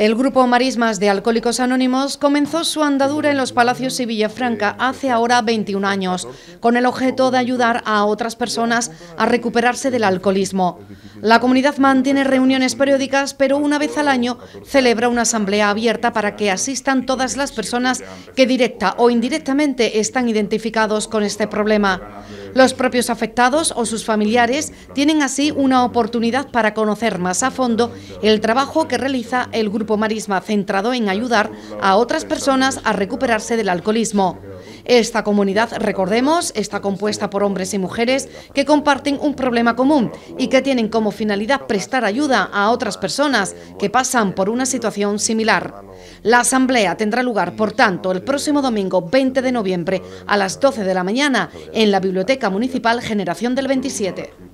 El grupo Marismas de Alcohólicos Anónimos comenzó su andadura en los Palacios y Villafranca hace ahora 21 años, con el objeto de ayudar a otras personas a recuperarse del alcoholismo. La comunidad mantiene reuniones periódicas, pero una vez al año celebra una asamblea abierta para que asistan todas las personas que directa o indirectamente están identificados con este problema. Los propios afectados o sus familiares tienen así una oportunidad para conocer más a fondo el trabajo que realiza el grupo Marisma centrado en ayudar a otras personas a recuperarse del alcoholismo. Esta comunidad, recordemos, está compuesta por hombres y mujeres que comparten un problema común y que tienen como finalidad prestar ayuda a otras personas que pasan por una situación similar. La asamblea tendrá lugar, por tanto, el próximo domingo 20 de noviembre a las 12 de la mañana en la Biblioteca Municipal Generación del 27.